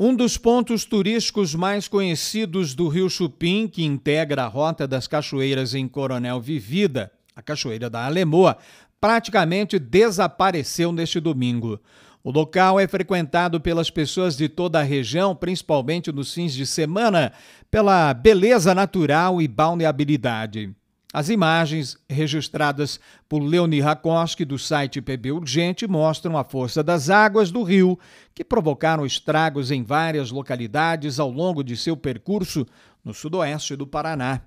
Um dos pontos turísticos mais conhecidos do Rio Chupim, que integra a Rota das Cachoeiras em Coronel Vivida, a Cachoeira da Alemoa, praticamente desapareceu neste domingo. O local é frequentado pelas pessoas de toda a região, principalmente nos fins de semana, pela beleza natural e balneabilidade. As imagens registradas por Leoni Rakowski do site PB Urgente mostram a força das águas do rio, que provocaram estragos em várias localidades ao longo de seu percurso no sudoeste do Paraná.